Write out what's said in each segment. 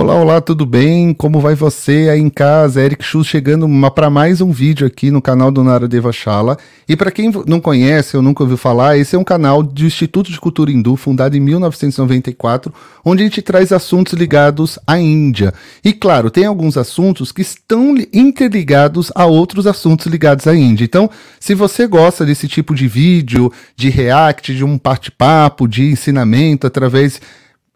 Olá, olá, tudo bem? Como vai você aí em casa? Eric Schultz chegando para mais um vídeo aqui no canal do Naradeva Shala. E para quem não conhece ou nunca ouviu falar, esse é um canal do Instituto de Cultura Hindu, fundado em 1994, onde a gente traz assuntos ligados à Índia. E claro, tem alguns assuntos que estão interligados a outros assuntos ligados à Índia. Então, se você gosta desse tipo de vídeo, de react, de um bate-papo, de ensinamento através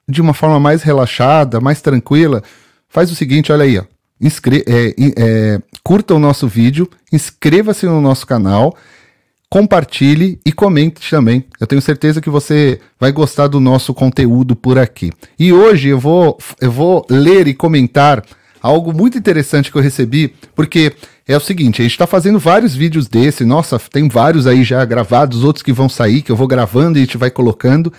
de uma forma mais relaxada, mais tranquila, faz o seguinte, olha aí, ó. Inscre é, é, curta o nosso vídeo, inscreva-se no nosso canal, compartilhe e comente também. Eu tenho certeza que você vai gostar do nosso conteúdo por aqui. E hoje eu vou, eu vou ler e comentar algo muito interessante que eu recebi, porque é o seguinte, a gente está fazendo vários vídeos desse, nossa, tem vários aí já gravados, outros que vão sair, que eu vou gravando e a gente vai colocando.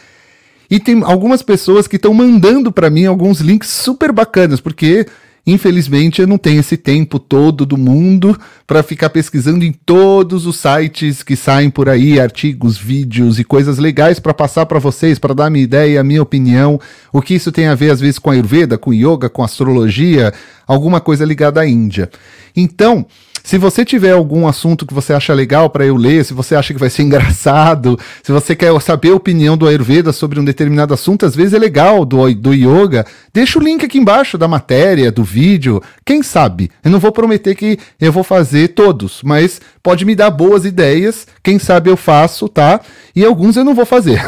E tem algumas pessoas que estão mandando para mim alguns links super bacanas, porque Infelizmente, eu não tenho esse tempo todo do mundo para ficar pesquisando em todos os sites que saem por aí, artigos, vídeos e coisas legais para passar para vocês, para dar minha ideia, minha opinião, o que isso tem a ver às vezes com a Ayurveda, com yoga, com astrologia, alguma coisa ligada à Índia. Então, se você tiver algum assunto que você acha legal para eu ler, se você acha que vai ser engraçado, se você quer saber a opinião do Ayurveda sobre um determinado assunto, às vezes é legal, do, do yoga, deixa o link aqui embaixo da matéria, do vídeo. Quem sabe? Eu não vou prometer que eu vou fazer todos, mas pode me dar boas ideias. Quem sabe eu faço, tá? E alguns eu não vou fazer.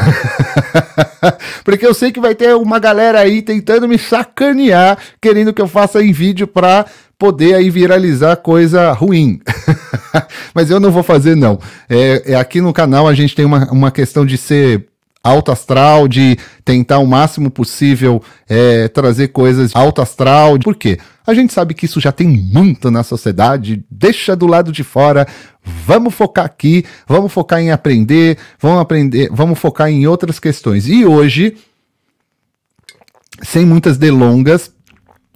Porque eu sei que vai ter uma galera aí tentando me sacanear, querendo que eu faça em vídeo para poder aí viralizar coisa ruim. Mas eu não vou fazer, não. É, é, aqui no canal a gente tem uma, uma questão de ser alto astral, de tentar o máximo possível é, trazer coisas alto astral. Por quê? A gente sabe que isso já tem muito na sociedade, deixa do lado de fora, vamos focar aqui, vamos focar em aprender, vamos aprender, vamos focar em outras questões. E hoje, sem muitas delongas,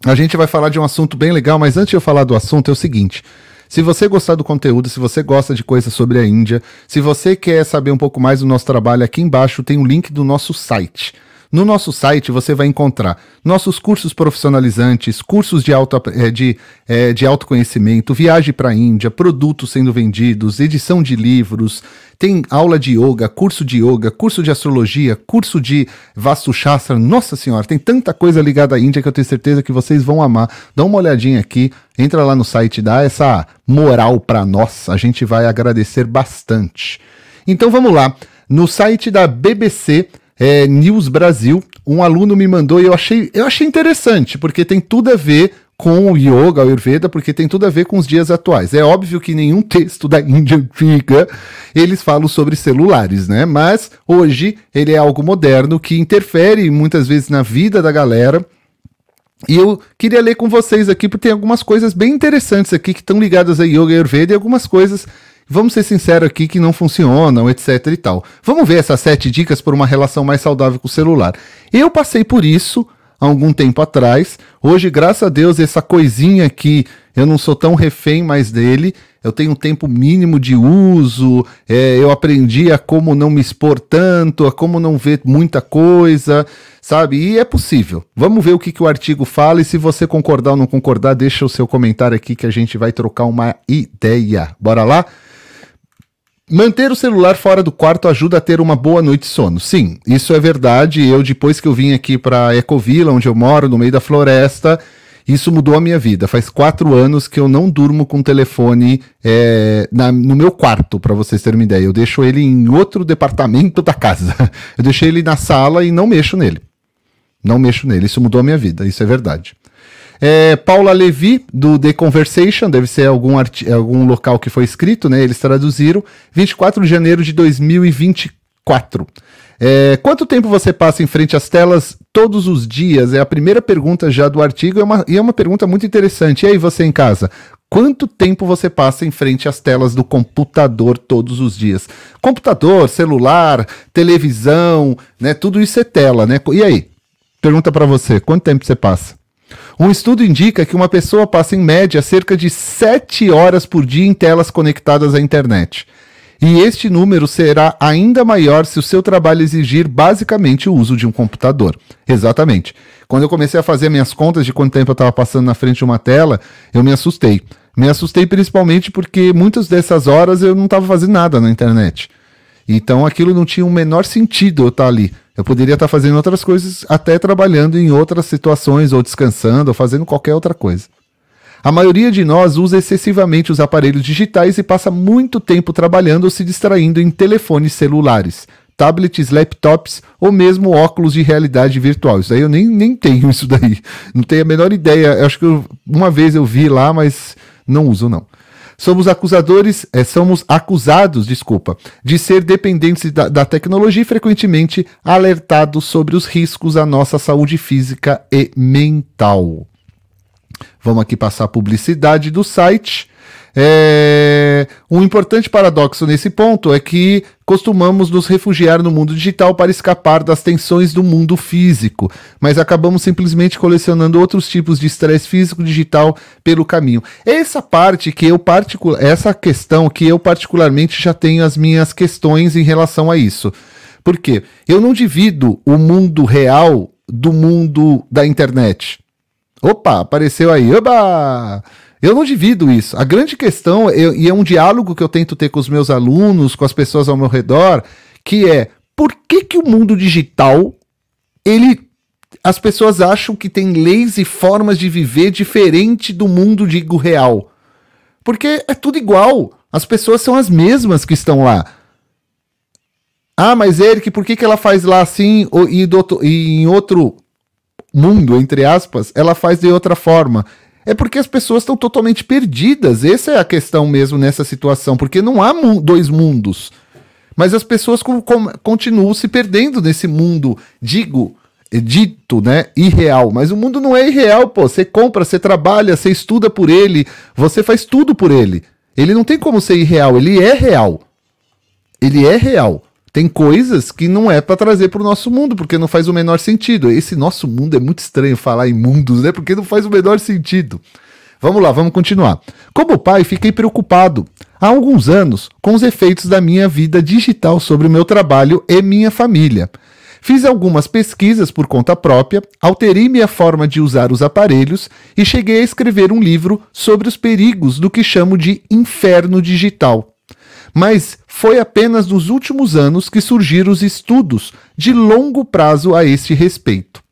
a gente vai falar de um assunto bem legal, mas antes de eu falar do assunto é o seguinte. Se você gostar do conteúdo, se você gosta de coisas sobre a Índia, se você quer saber um pouco mais do nosso trabalho, aqui embaixo tem o um link do nosso site. No nosso site você vai encontrar nossos cursos profissionalizantes, cursos de, auto, eh, de, eh, de autoconhecimento, viagem para a Índia, produtos sendo vendidos, edição de livros, tem aula de yoga, curso de yoga, curso de astrologia, curso de Vastu Shastra. Nossa Senhora, tem tanta coisa ligada à Índia que eu tenho certeza que vocês vão amar. Dá uma olhadinha aqui, entra lá no site, dá essa moral para nós. A gente vai agradecer bastante. Então vamos lá. No site da BBC, é, News Brasil. Um aluno me mandou e eu achei, eu achei interessante, porque tem tudo a ver com o yoga, o Ayurveda, porque tem tudo a ver com os dias atuais. É óbvio que nenhum texto da Índia antiga é eles falam sobre celulares, né? Mas hoje ele é algo moderno que interfere muitas vezes na vida da galera. E eu queria ler com vocês aqui, porque tem algumas coisas bem interessantes aqui que estão ligadas a yoga e Ayurveda e algumas coisas vamos ser sinceros aqui que não funcionam, etc e tal. Vamos ver essas sete dicas por uma relação mais saudável com o celular. Eu passei por isso há algum tempo atrás. Hoje, graças a Deus, essa coisinha aqui, eu não sou tão refém mais dele. Eu tenho um tempo mínimo de uso, é, eu aprendi a como não me expor tanto, a como não ver muita coisa, sabe? E é possível. Vamos ver o que, que o artigo fala e se você concordar ou não concordar, deixa o seu comentário aqui que a gente vai trocar uma ideia. Bora lá? Manter o celular fora do quarto ajuda a ter uma boa noite de sono. Sim, isso é verdade. Eu, depois que eu vim aqui para Ecovila, onde eu moro, no meio da floresta, isso mudou a minha vida. Faz quatro anos que eu não durmo com o telefone é, na, no meu quarto, para vocês terem uma ideia. Eu deixo ele em outro departamento da casa. Eu deixei ele na sala e não mexo nele. Não mexo nele. Isso mudou a minha vida, isso é verdade. É, Paula Levi, do The Conversation, deve ser algum, algum local que foi escrito, né? Eles traduziram. 24 de janeiro de 2024. É, quanto tempo você passa em frente às telas todos os dias? É a primeira pergunta já do artigo é uma, e é uma pergunta muito interessante. E aí, você em casa? Quanto tempo você passa em frente às telas do computador todos os dias? Computador, celular, televisão, né? Tudo isso é tela, né? E aí? Pergunta para você, quanto tempo você passa? Um estudo indica que uma pessoa passa, em média, cerca de 7 horas por dia em telas conectadas à internet. E este número será ainda maior se o seu trabalho exigir basicamente o uso de um computador. Exatamente. Quando eu comecei a fazer minhas contas de quanto tempo eu estava passando na frente de uma tela, eu me assustei. Me assustei principalmente porque muitas dessas horas eu não estava fazendo nada na internet. Então aquilo não tinha o menor sentido eu estar tá ali. Eu poderia estar fazendo outras coisas, até trabalhando em outras situações, ou descansando, ou fazendo qualquer outra coisa. A maioria de nós usa excessivamente os aparelhos digitais e passa muito tempo trabalhando ou se distraindo em telefones celulares, tablets, laptops ou mesmo óculos de realidade virtual. Isso aí eu nem, nem tenho isso daí. Não tenho a menor ideia. Eu acho que eu, uma vez eu vi lá, mas não uso não. Somos acusadores, é, somos acusados, desculpa, de ser dependentes da, da tecnologia e frequentemente alertados sobre os riscos à nossa saúde física e mental. Vamos aqui passar a publicidade do site. É... Um importante paradoxo nesse ponto é que costumamos nos refugiar no mundo digital para escapar das tensões do mundo físico, mas acabamos simplesmente colecionando outros tipos de estresse físico digital pelo caminho. Essa parte que eu particular, essa questão que eu particularmente já tenho as minhas questões em relação a isso. Por quê? Eu não divido o mundo real do mundo da internet. Opa, apareceu aí. Oba! Eu não divido isso. A grande questão, eu, e é um diálogo que eu tento ter com os meus alunos, com as pessoas ao meu redor, que é por que, que o mundo digital ele as pessoas acham que tem leis e formas de viver diferente do mundo digo real. Porque é tudo igual. As pessoas são as mesmas que estão lá. Ah, mas Eric, por que, que ela faz lá assim e, do, e em outro mundo, entre aspas, ela faz de outra forma? é porque as pessoas estão totalmente perdidas. Essa é a questão mesmo nessa situação, porque não há mu dois mundos. Mas as pessoas com, com, continuam se perdendo nesse mundo, digo, é dito, né, irreal. Mas o mundo não é irreal, pô. Você compra, você trabalha, você estuda por ele, você faz tudo por ele. Ele não tem como ser irreal, ele é real. Ele é real. Tem coisas que não é para trazer para o nosso mundo, porque não faz o menor sentido. Esse nosso mundo é muito estranho falar em mundos, né? Porque não faz o menor sentido. Vamos lá, vamos continuar. Como pai, fiquei preocupado há alguns anos com os efeitos da minha vida digital sobre o meu trabalho e minha família. Fiz algumas pesquisas por conta própria, alterei minha forma de usar os aparelhos e cheguei a escrever um livro sobre os perigos do que chamo de inferno digital, mas foi apenas nos últimos anos que surgiram os estudos de longo prazo a este respeito.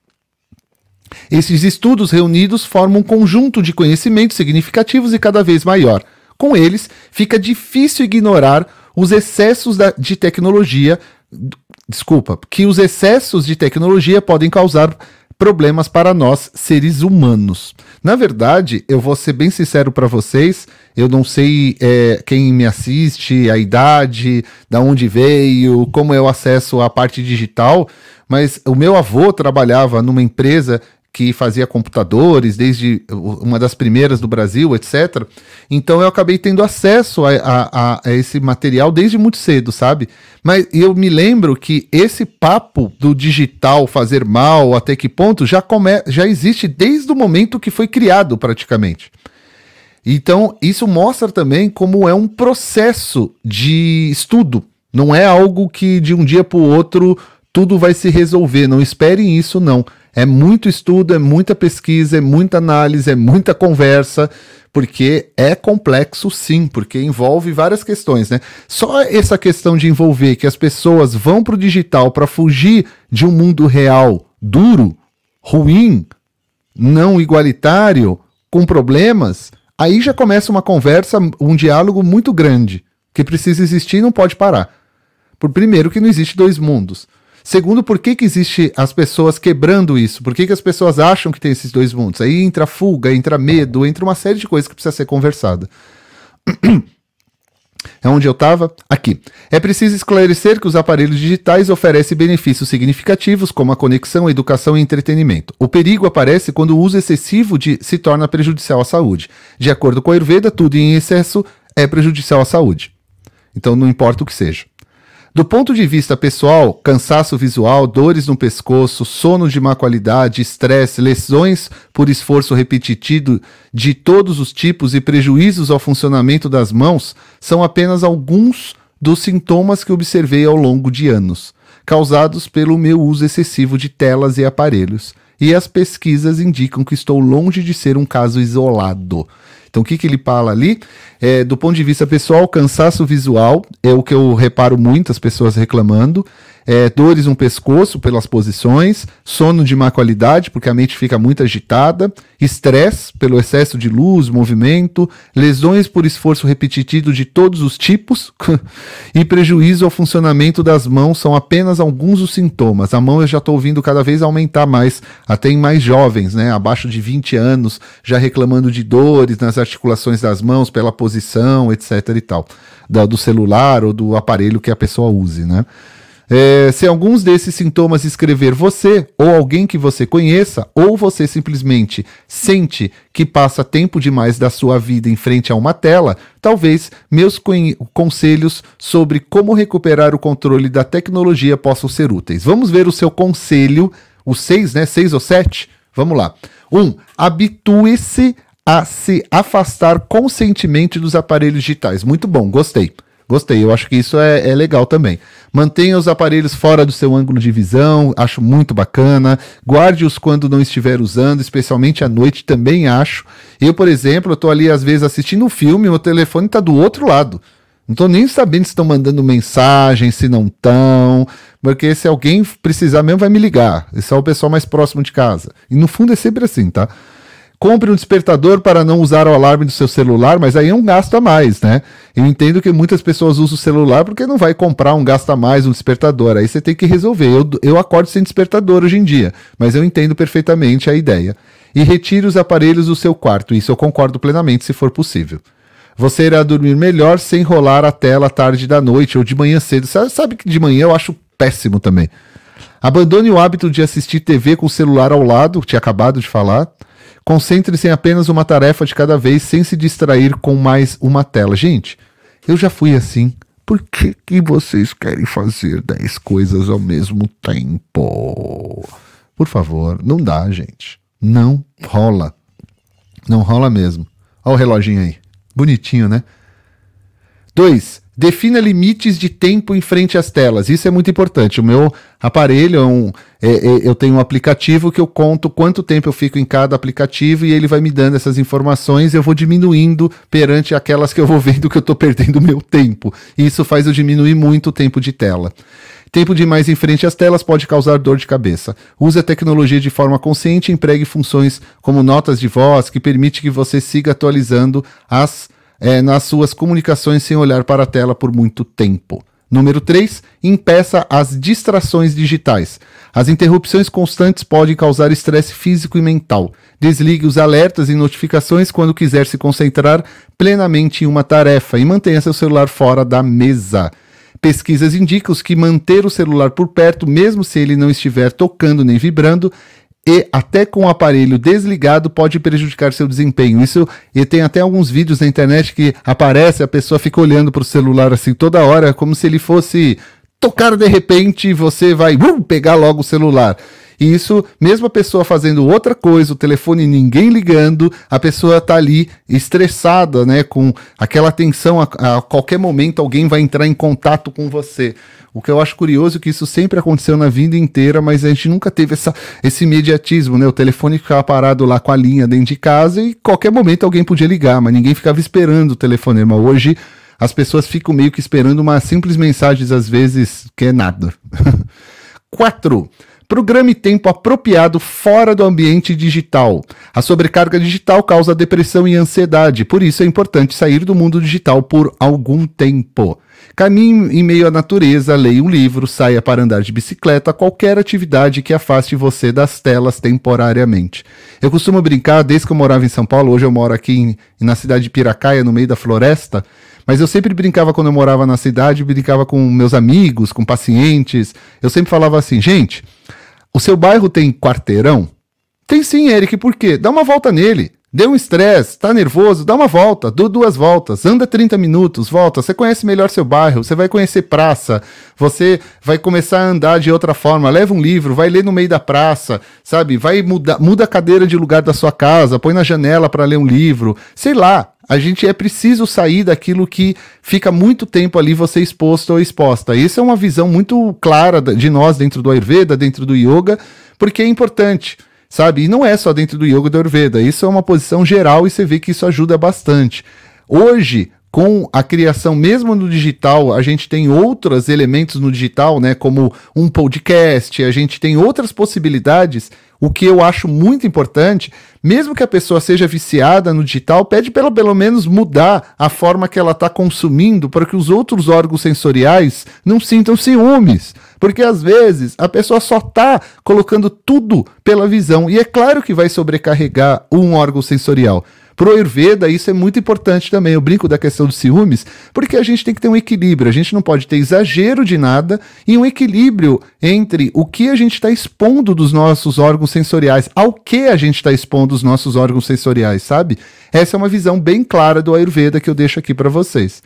Esses estudos reunidos formam um conjunto de conhecimentos significativos e cada vez maior. Com eles, fica difícil ignorar os excessos da, de tecnologia. Desculpa, que os excessos de tecnologia podem causar problemas para nós, seres humanos. Na verdade, eu vou ser bem sincero para vocês, eu não sei é, quem me assiste, a idade, da onde veio, como eu acesso a parte digital, mas o meu avô trabalhava numa empresa que fazia computadores, desde uma das primeiras do Brasil, etc. Então eu acabei tendo acesso a, a, a, esse material desde muito cedo, sabe? Mas eu me lembro que esse papo do digital fazer mal, até que ponto, já, come, já existe desde o momento que foi criado, praticamente. Então isso mostra também como é um processo de estudo. Não é algo que de um dia para o outro tudo vai se resolver. Não esperem isso, não. É muito estudo, é muita pesquisa, é muita análise, é muita conversa, porque é complexo sim, porque envolve várias questões, né? Só essa questão de envolver que as pessoas vão para o digital para fugir de um mundo real duro, ruim, não igualitário, com problemas, aí já começa uma conversa, um diálogo muito grande, que precisa existir e não pode parar. Por primeiro que não existe dois mundos. Segundo, por que, que existe as pessoas quebrando isso? Por que, que as pessoas acham que tem esses dois mundos? Aí entra fuga, entra medo, entra uma série de coisas que precisa ser conversada. É onde eu estava? Aqui. É preciso esclarecer que os aparelhos digitais oferecem benefícios significativos, como a conexão, a educação e entretenimento. O perigo aparece quando o uso excessivo de se torna prejudicial à saúde. De acordo com a Ayurveda, tudo em excesso é prejudicial à saúde. Então, não importa o que seja. Do ponto de vista pessoal, cansaço visual, dores no pescoço, sono de má qualidade, estresse, lesões por esforço repetitivo de todos os tipos e prejuízos ao funcionamento das mãos são apenas alguns dos sintomas que observei ao longo de anos, causados pelo meu uso excessivo de telas e aparelhos. E as pesquisas indicam que estou longe de ser um caso isolado. Então, o que, que ele fala ali? É, do ponto de vista pessoal, cansaço visual é o que eu reparo muitas pessoas reclamando é, dores no pescoço pelas posições, sono de má qualidade, porque a mente fica muito agitada, estresse pelo excesso de luz, movimento, lesões por esforço repetitivo de todos os tipos e prejuízo ao funcionamento das mãos são apenas alguns os sintomas. A mão eu já estou ouvindo cada vez aumentar mais, até em mais jovens, né, abaixo de 20 anos, já reclamando de dores nas articulações das mãos pela posição, etc e tal, do celular ou do aparelho que a pessoa use, né? É, se alguns desses sintomas escrever você ou alguém que você conheça, ou você simplesmente sente que passa tempo demais da sua vida em frente a uma tela, talvez meus conselhos sobre como recuperar o controle da tecnologia possam ser úteis. Vamos ver o seu conselho, os seis, né? Seis ou sete? Vamos lá. Um, habitue-se a se afastar conscientemente dos aparelhos digitais. Muito bom, gostei. Gostei, eu acho que isso é, é legal também. Mantenha os aparelhos fora do seu ângulo de visão, acho muito bacana. Guarde-os quando não estiver usando, especialmente à noite, também acho. Eu, por exemplo, estou ali às vezes assistindo um filme, o telefone está do outro lado. Não estou nem sabendo se estão mandando mensagem, se não estão, porque se alguém precisar mesmo vai me ligar. Esse é o pessoal mais próximo de casa. E no fundo é sempre assim, tá? Compre um despertador para não usar o alarme do seu celular, mas aí é um gasto a mais, né? Eu entendo que muitas pessoas usam o celular porque não vai comprar um gasto a mais, um despertador. Aí você tem que resolver. Eu, eu acordo sem despertador hoje em dia, mas eu entendo perfeitamente a ideia. E retire os aparelhos do seu quarto. Isso eu concordo plenamente, se for possível. Você irá dormir melhor sem rolar a tela tarde da noite ou de manhã cedo. Sabe que de manhã eu acho péssimo também. Abandone o hábito de assistir TV com o celular ao lado, que tinha acabado de falar. Concentre-se em apenas uma tarefa de cada vez, sem se distrair com mais uma tela. Gente, eu já fui assim. Por que, que vocês querem fazer 10 coisas ao mesmo tempo? Por favor, não dá, gente. Não rola. Não rola mesmo. Olha o reloginho aí. Bonitinho, né? 2. Defina limites de tempo em frente às telas. Isso é muito importante. O meu aparelho é um. É, é, eu tenho um aplicativo que eu conto quanto tempo eu fico em cada aplicativo e ele vai me dando essas informações eu vou diminuindo perante aquelas que eu vou vendo que eu estou perdendo o meu tempo. Isso faz eu diminuir muito o tempo de tela. Tempo demais em frente às telas pode causar dor de cabeça. Use a tecnologia de forma consciente e empregue funções como notas de voz que permite que você siga atualizando as é, nas suas comunicações sem olhar para a tela por muito tempo. Número 3, impeça as distrações digitais. As interrupções constantes podem causar estresse físico e mental. Desligue os alertas e notificações quando quiser se concentrar plenamente em uma tarefa e mantenha seu celular fora da mesa. Pesquisas indicam que manter o celular por perto, mesmo se ele não estiver tocando nem vibrando, e até com o aparelho desligado pode prejudicar seu desempenho. Isso e tem até alguns vídeos na internet que aparece a pessoa fica olhando para o celular assim toda hora, como se ele fosse tocar de repente e você vai uh, pegar logo o celular. E isso, mesmo a pessoa fazendo outra coisa, o telefone ninguém ligando, a pessoa tá ali estressada, né? Com aquela tensão, a, a qualquer momento alguém vai entrar em contato com você. O que eu acho curioso é que isso sempre aconteceu na vida inteira, mas a gente nunca teve essa, esse imediatismo, né? O telefone ficava parado lá com a linha dentro de casa e qualquer momento alguém podia ligar, mas ninguém ficava esperando o telefonema. Hoje as pessoas ficam meio que esperando uma simples mensagem, às vezes, que é nada. 4. Programe tempo apropriado fora do ambiente digital. A sobrecarga digital causa depressão e ansiedade, por isso é importante sair do mundo digital por algum tempo. Caminhe em meio à natureza, leia um livro, saia para andar de bicicleta, qualquer atividade que afaste você das telas temporariamente. Eu costumo brincar, desde que eu morava em São Paulo, hoje eu moro aqui em, na cidade de Piracaia, no meio da floresta, mas eu sempre brincava quando eu morava na cidade, brincava com meus amigos, com pacientes. Eu sempre falava assim, gente, o seu bairro tem quarteirão? Tem sim, Eric, por quê? Dá uma volta nele. Deu um estresse, tá nervoso, dá uma volta, dou duas voltas, anda 30 minutos, volta. Você conhece melhor seu bairro, você vai conhecer praça, você vai começar a andar de outra forma. Leva um livro, vai ler no meio da praça, sabe? Vai mudar, muda a cadeira de lugar da sua casa, põe na janela para ler um livro, sei lá. A gente é preciso sair daquilo que fica muito tempo ali você exposto ou exposta. Isso é uma visão muito clara de nós dentro do Ayurveda, dentro do yoga, porque é importante, sabe? E não é só dentro do yoga do Ayurveda, isso é uma posição geral e você vê que isso ajuda bastante. Hoje, com a criação mesmo no digital, a gente tem outros elementos no digital, né, como um podcast, a gente tem outras possibilidades o que eu acho muito importante, mesmo que a pessoa seja viciada no digital, pede para ela pelo menos mudar a forma que ela está consumindo para que os outros órgãos sensoriais não sintam ciúmes. Porque às vezes a pessoa só está colocando tudo pela visão. E é claro que vai sobrecarregar um órgão sensorial. Pro Ayurveda, isso é muito importante também. Eu brinco da questão dos ciúmes, porque a gente tem que ter um equilíbrio. A gente não pode ter exagero de nada e um equilíbrio entre o que a gente está expondo dos nossos órgãos sensoriais, ao que a gente está expondo os nossos órgãos sensoriais, sabe? Essa é uma visão bem clara do Ayurveda que eu deixo aqui para vocês.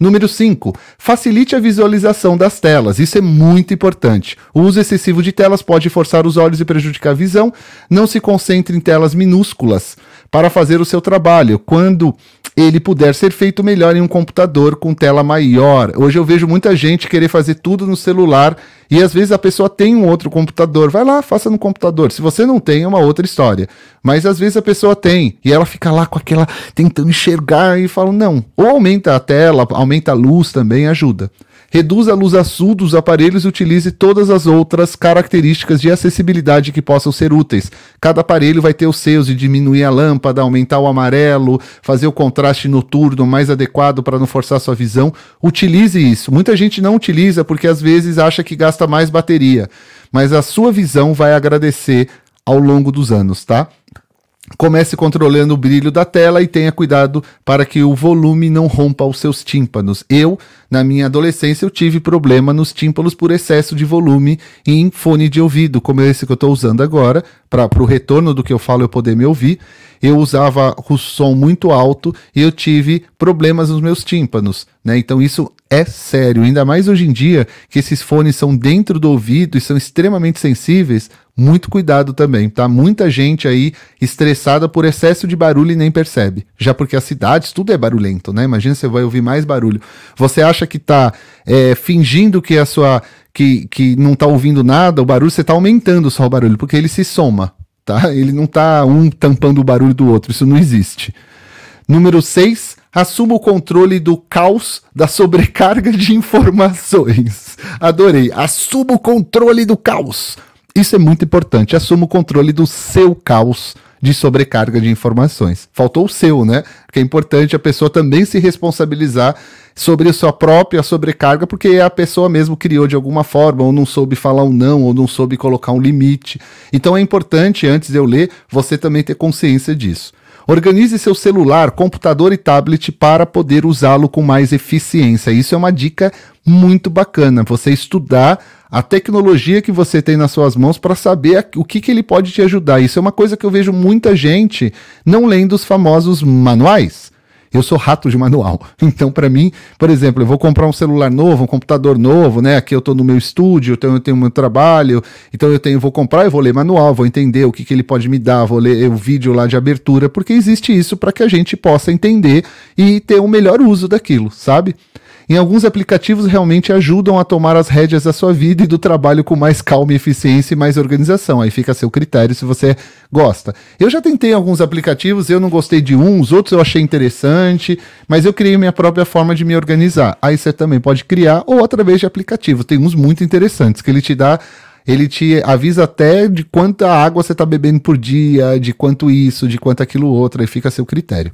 Número 5, facilite a visualização das telas. Isso é muito importante. O uso excessivo de telas pode forçar os olhos e prejudicar a visão. Não se concentre em telas minúsculas para fazer o seu trabalho. Quando ele puder ser feito melhor em um computador com tela maior. Hoje eu vejo muita gente querer fazer tudo no celular e às vezes a pessoa tem um outro computador. Vai lá, faça no computador. Se você não tem, é uma outra história. Mas às vezes a pessoa tem e ela fica lá com aquela tentando enxergar e fala: não. Ou aumenta a tela, aumenta a luz também, ajuda. Reduz a luz azul dos aparelhos e utilize todas as outras características de acessibilidade que possam ser úteis. Cada aparelho vai ter os seus de diminuir a lâmpada, aumentar o amarelo, fazer o contrário contraste noturno mais adequado para não forçar sua visão, utilize isso. Muita gente não utiliza porque às vezes acha que gasta mais bateria, mas a sua visão vai agradecer ao longo dos anos, tá? Comece controlando o brilho da tela e tenha cuidado para que o volume não rompa os seus tímpanos. Eu na minha adolescência, eu tive problema nos tímpanos por excesso de volume em fone de ouvido, como esse que eu estou usando agora, para o retorno do que eu falo eu poder me ouvir. Eu usava o som muito alto e eu tive problemas nos meus tímpanos. Né? Então, isso é sério, ainda mais hoje em dia que esses fones são dentro do ouvido e são extremamente sensíveis. Muito cuidado também, tá? Muita gente aí estressada por excesso de barulho e nem percebe. Já porque as cidades tudo é barulhento, né? Imagina você vai ouvir mais barulho. Você acha acha que está é, fingindo que a sua que, que não está ouvindo nada, o barulho você está aumentando só o barulho, porque ele se soma, tá? Ele não está um tampando o barulho do outro, isso não existe. Número 6, assuma o controle do caos da sobrecarga de informações. Adorei. Assuma o controle do caos. Isso é muito importante. Assuma o controle do seu caos de sobrecarga de informações. Faltou o seu, né? Porque é importante a pessoa também se responsabilizar sobre a sua própria sobrecarga, porque a pessoa mesmo criou de alguma forma, ou não soube falar um não, ou não soube colocar um limite. Então é importante, antes de eu ler, você também ter consciência disso. Organize seu celular, computador e tablet para poder usá-lo com mais eficiência. Isso é uma dica muito bacana. Você estudar a tecnologia que você tem nas suas mãos para saber o que, que ele pode te ajudar. Isso é uma coisa que eu vejo muita gente não lendo os famosos manuais. Eu sou rato de manual. Então, para mim, por exemplo, eu vou comprar um celular novo, um computador novo, né? Aqui eu estou no meu estúdio, então eu tenho meu trabalho, então eu tenho, vou comprar eu vou ler manual, vou entender o que, que ele pode me dar, vou ler eh, o vídeo lá de abertura, porque existe isso para que a gente possa entender e ter um melhor uso daquilo, sabe? Em alguns aplicativos realmente ajudam a tomar as rédeas da sua vida e do trabalho com mais calma, eficiência e mais organização. Aí fica a seu critério se você gosta. Eu já tentei alguns aplicativos, eu não gostei de um, os outros eu achei interessante, mas eu criei minha própria forma de me organizar. Aí você também pode criar ou através de aplicativos. Tem uns muito interessantes que ele te dá ele te avisa até de quanta água você está bebendo por dia, de quanto isso, de quanto aquilo outro, aí fica a seu critério.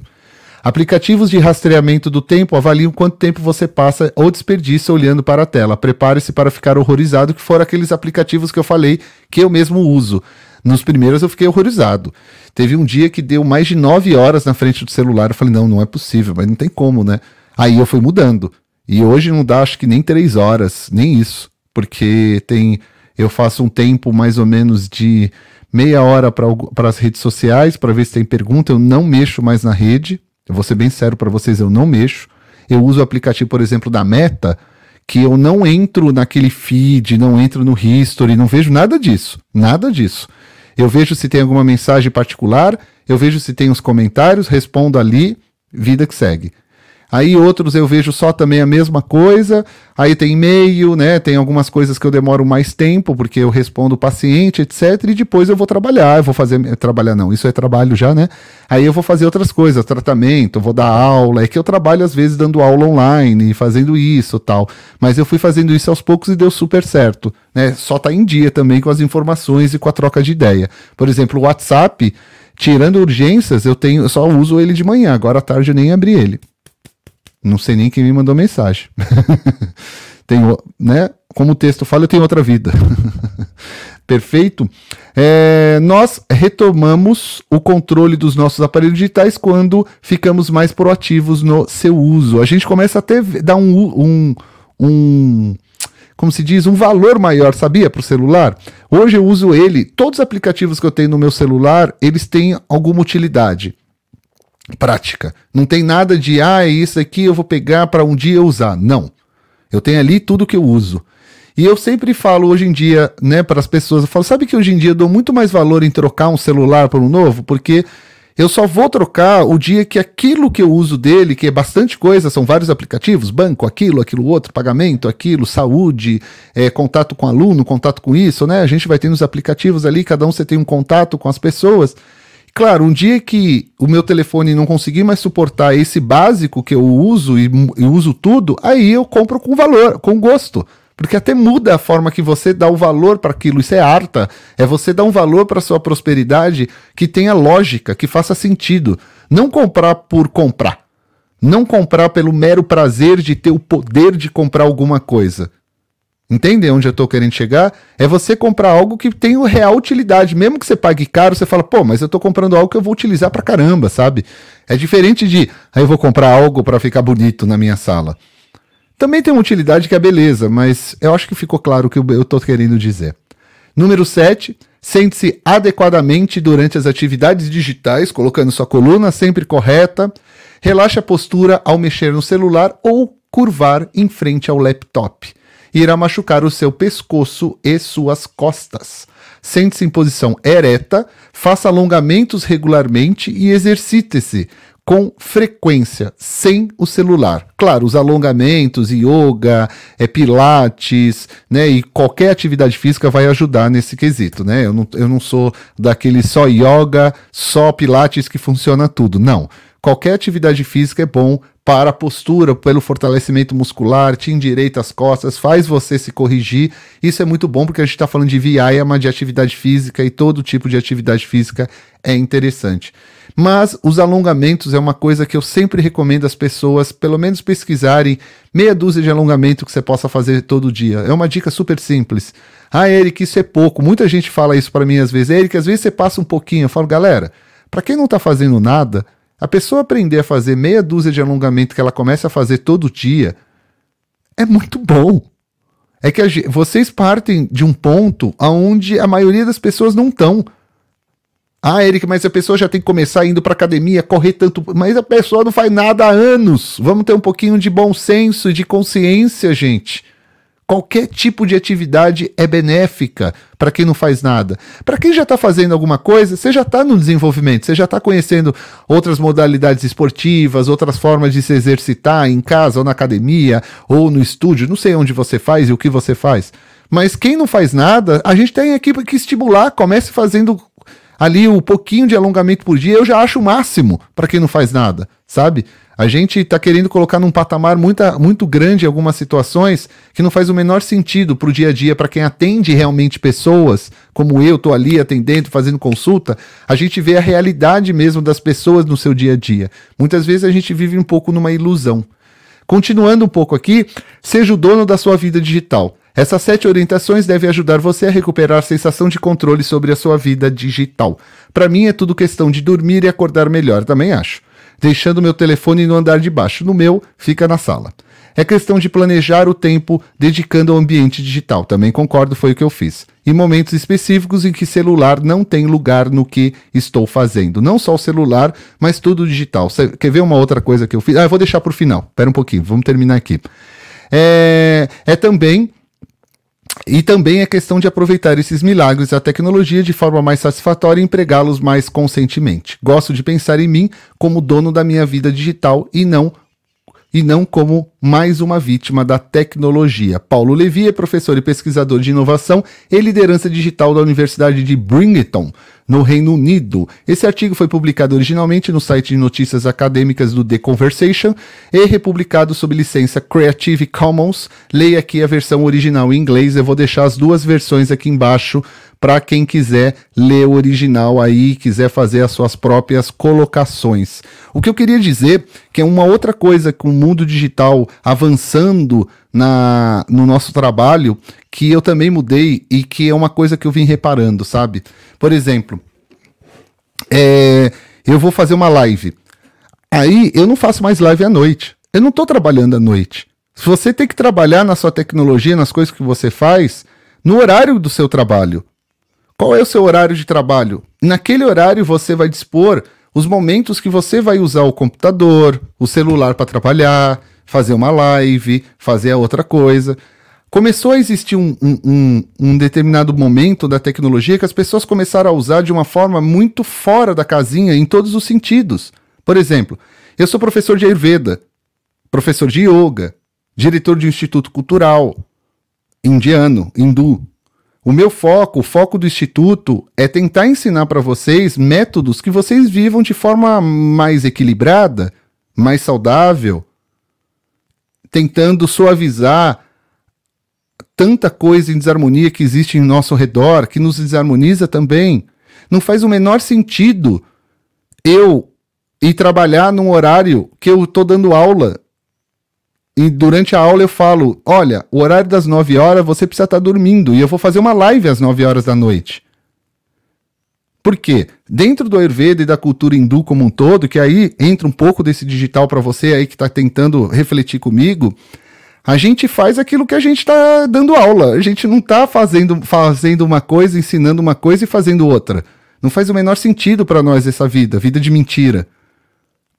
Aplicativos de rastreamento do tempo avaliam quanto tempo você passa ou desperdiça olhando para a tela. Prepare-se para ficar horrorizado, que foram aqueles aplicativos que eu falei que eu mesmo uso. Nos primeiros eu fiquei horrorizado. Teve um dia que deu mais de 9 horas na frente do celular. Eu falei, não, não é possível, mas não tem como, né? Aí eu fui mudando. E hoje não dá, acho que nem 3 horas, nem isso. Porque tem. Eu faço um tempo mais ou menos de meia hora para as redes sociais para ver se tem pergunta. Eu não mexo mais na rede, eu vou ser bem sério para vocês, eu não mexo. Eu uso o aplicativo, por exemplo, da Meta, que eu não entro naquele feed, não entro no history, não vejo nada disso, nada disso. Eu vejo se tem alguma mensagem particular, eu vejo se tem os comentários, respondo ali, vida que segue. Aí outros eu vejo só também a mesma coisa. Aí tem e-mail, né? Tem algumas coisas que eu demoro mais tempo, porque eu respondo o paciente, etc. E depois eu vou trabalhar, eu vou fazer. Eh, trabalhar não, isso é trabalho já, né? Aí eu vou fazer outras coisas, tratamento, vou dar aula. É que eu trabalho às vezes dando aula online, fazendo isso tal. Mas eu fui fazendo isso aos poucos e deu super certo. Né? Só tá em dia também com as informações e com a troca de ideia. Por exemplo, o WhatsApp, tirando urgências, eu tenho, eu só uso ele de manhã, agora à tarde eu nem abri ele. Não sei nem quem me mandou mensagem. tenho, né? Como o texto fala, eu tenho outra vida. Perfeito? É, nós retomamos o controle dos nossos aparelhos digitais quando ficamos mais proativos no seu uso. A gente começa a ter, dar um, um, um como se diz, um valor maior, sabia, para o celular? Hoje eu uso ele, todos os aplicativos que eu tenho no meu celular, eles têm alguma utilidade prática. Não tem nada de, ah, é isso aqui eu vou pegar para um dia usar. Não. Eu tenho ali tudo que eu uso. E eu sempre falo hoje em dia, né, para as pessoas, eu falo, sabe que hoje em dia eu dou muito mais valor em trocar um celular por um novo, porque eu só vou trocar o dia que aquilo que eu uso dele, que é bastante coisa, são vários aplicativos, banco, aquilo, aquilo outro, pagamento, aquilo, saúde, é, contato com aluno, contato com isso, né? A gente vai tendo os aplicativos ali, cada um você tem um contato com as pessoas claro, um dia que o meu telefone não conseguir mais suportar esse básico que eu uso e, e uso tudo, aí eu compro com valor, com gosto. Porque até muda a forma que você dá o valor para aquilo. Isso é harta. É você dar um valor para sua prosperidade que tenha lógica, que faça sentido. Não comprar por comprar. Não comprar pelo mero prazer de ter o poder de comprar alguma coisa. Entende onde eu estou querendo chegar? É você comprar algo que tem real utilidade. Mesmo que você pague caro, você fala, pô, mas eu estou comprando algo que eu vou utilizar pra caramba, sabe? É diferente de, aí ah, eu vou comprar algo para ficar bonito na minha sala. Também tem uma utilidade que é beleza, mas eu acho que ficou claro o que eu estou querendo dizer. Número 7, sente-se adequadamente durante as atividades digitais, colocando sua coluna sempre correta. Relaxe a postura ao mexer no celular ou curvar em frente ao laptop irá machucar o seu pescoço e suas costas. Sente-se em posição ereta, faça alongamentos regularmente e exercite-se com frequência, sem o celular. Claro, os alongamentos, yoga, é, pilates, né? E qualquer atividade física vai ajudar nesse quesito, né? Eu não, eu não sou daquele só yoga, só pilates que funciona tudo. Não. Qualquer atividade física é bom para a postura, pelo fortalecimento muscular, te endireita as costas, faz você se corrigir. Isso é muito bom porque a gente está falando de VIAMA, de atividade física e todo tipo de atividade física é interessante. Mas os alongamentos é uma coisa que eu sempre recomendo às pessoas, pelo menos pesquisarem meia dúzia de alongamento que você possa fazer todo dia. É uma dica super simples. Ah, Eric, isso é pouco. Muita gente fala isso para mim às vezes. Eric, às vezes você passa um pouquinho. Eu falo, galera, para quem não está fazendo nada, a pessoa aprender a fazer meia dúzia de alongamento que ela começa a fazer todo dia é muito bom. É que vocês partem de um ponto aonde a maioria das pessoas não estão. Ah, Eric, mas a pessoa já tem que começar indo para academia, correr tanto. Mas a pessoa não faz nada há anos. Vamos ter um pouquinho de bom senso e de consciência, gente. Qualquer tipo de atividade é benéfica para quem não faz nada. Para quem já está fazendo alguma coisa, você já está no desenvolvimento, você já está conhecendo outras modalidades esportivas, outras formas de se exercitar em casa, ou na academia, ou no estúdio, não sei onde você faz e o que você faz. Mas quem não faz nada, a gente tem aqui que estimular, comece fazendo ali um pouquinho de alongamento por dia, eu já acho o máximo para quem não faz nada, sabe? A gente está querendo colocar num patamar muita, muito grande algumas situações que não faz o menor sentido para o dia a dia, para quem atende realmente pessoas, como eu estou ali atendendo, fazendo consulta, a gente vê a realidade mesmo das pessoas no seu dia a dia. Muitas vezes a gente vive um pouco numa ilusão. Continuando um pouco aqui, seja o dono da sua vida digital. Essas sete orientações devem ajudar você a recuperar a sensação de controle sobre a sua vida digital. Para mim é tudo questão de dormir e acordar melhor, também acho deixando meu telefone no andar de baixo. No meu, fica na sala. É questão de planejar o tempo dedicando ao ambiente digital. Também concordo, foi o que eu fiz. E momentos específicos em que celular não tem lugar no que estou fazendo. Não só o celular, mas tudo digital. Cê quer ver uma outra coisa que eu fiz? Ah, eu vou deixar para o final. Espera um pouquinho, vamos terminar aqui. É, é também e também é questão de aproveitar esses milagres da tecnologia de forma mais satisfatória e empregá-los mais conscientemente. Gosto de pensar em mim como dono da minha vida digital e não e não como mais uma vítima da tecnologia. Paulo Levi é professor e pesquisador de inovação e liderança digital da Universidade de Brington, no Reino Unido. Esse artigo foi publicado originalmente no site de notícias acadêmicas do The Conversation e republicado sob licença Creative Commons. Leia aqui a versão original em inglês, eu vou deixar as duas versões aqui embaixo para quem quiser ler o original aí, quiser fazer as suas próprias colocações. O que eu queria dizer que é uma outra coisa com o mundo digital avançando na, no nosso trabalho que eu também mudei e que é uma coisa que eu vim reparando, sabe? Por exemplo, é, eu vou fazer uma live. Aí eu não faço mais live à noite. Eu não estou trabalhando à noite. Se você tem que trabalhar na sua tecnologia, nas coisas que você faz, no horário do seu trabalho. Qual é o seu horário de trabalho? Naquele horário você vai dispor os momentos que você vai usar o computador, o celular para trabalhar, fazer uma live, fazer a outra coisa. Começou a existir um, um, um, um determinado momento da tecnologia que as pessoas começaram a usar de uma forma muito fora da casinha em todos os sentidos. Por exemplo, eu sou professor de Ayurveda, professor de yoga, diretor de um instituto cultural indiano, hindu. O meu foco, o foco do instituto é tentar ensinar para vocês métodos que vocês vivam de forma mais equilibrada, mais saudável, tentando suavizar tanta coisa em desarmonia que existe em nosso redor, que nos desarmoniza também. Não faz o menor sentido eu ir trabalhar num horário que eu estou dando aula. E durante a aula eu falo: olha, o horário das 9 horas você precisa estar tá dormindo e eu vou fazer uma live às 9 horas da noite. Porque dentro do Ayurveda e da cultura hindu como um todo, que aí entra um pouco desse digital para você aí que está tentando refletir comigo, a gente faz aquilo que a gente está dando aula. A gente não está fazendo, fazendo uma coisa, ensinando uma coisa e fazendo outra. Não faz o menor sentido para nós essa vida, vida de mentira.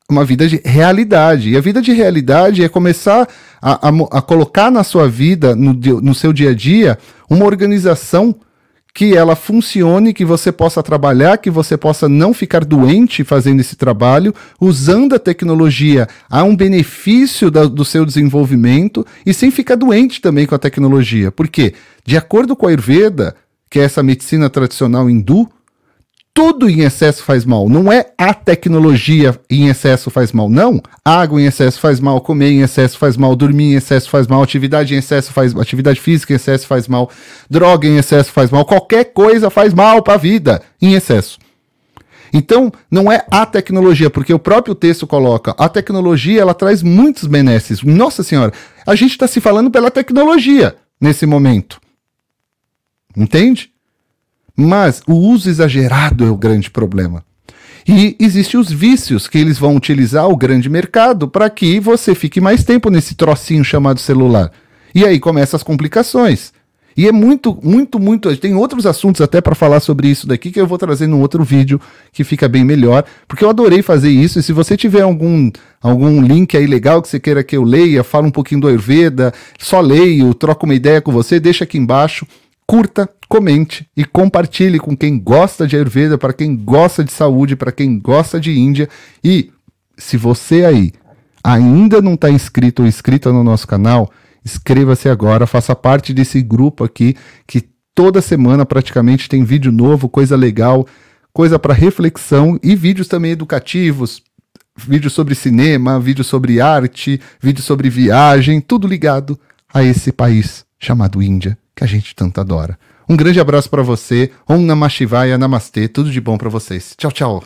Uma vida de realidade. E a vida de realidade é começar a, a, a colocar na sua vida, no, no seu dia a dia, uma organização que ela funcione, que você possa trabalhar, que você possa não ficar doente fazendo esse trabalho, usando a tecnologia a um benefício da, do seu desenvolvimento e sem ficar doente também com a tecnologia. Porque, de acordo com a Ayurveda, que é essa medicina tradicional hindu, tudo em excesso faz mal. Não é a tecnologia em excesso faz mal, não. Água em excesso faz mal, comer em excesso faz mal, dormir em excesso faz mal, atividade em excesso faz mal, atividade física em excesso faz mal, droga em excesso faz mal, qualquer coisa faz mal para a vida em excesso. Então, não é a tecnologia, porque o próprio texto coloca, a tecnologia ela traz muitos benesses. Nossa Senhora, a gente está se falando pela tecnologia nesse momento. Entende? Mas o uso exagerado é o grande problema. E existem os vícios que eles vão utilizar o grande mercado para que você fique mais tempo nesse trocinho chamado celular. E aí começam as complicações. E é muito, muito, muito. Tem outros assuntos até para falar sobre isso daqui que eu vou trazer num outro vídeo que fica bem melhor, porque eu adorei fazer isso. E se você tiver algum, algum link aí legal que você queira que eu leia, fala um pouquinho do Ayurveda, só leio, troco uma ideia com você, deixa aqui embaixo curta, comente e compartilhe com quem gosta de Ayurveda, para quem gosta de saúde, para quem gosta de Índia. E se você aí ainda não está inscrito ou inscrita no nosso canal, inscreva-se agora, faça parte desse grupo aqui que toda semana praticamente tem vídeo novo, coisa legal, coisa para reflexão e vídeos também educativos, vídeo sobre cinema, vídeo sobre arte, vídeo sobre viagem, tudo ligado a esse país chamado Índia que a gente tanto adora. Um grande abraço para você, Om Namah Shivaya, Namastê, tudo de bom para vocês. Tchau, tchau.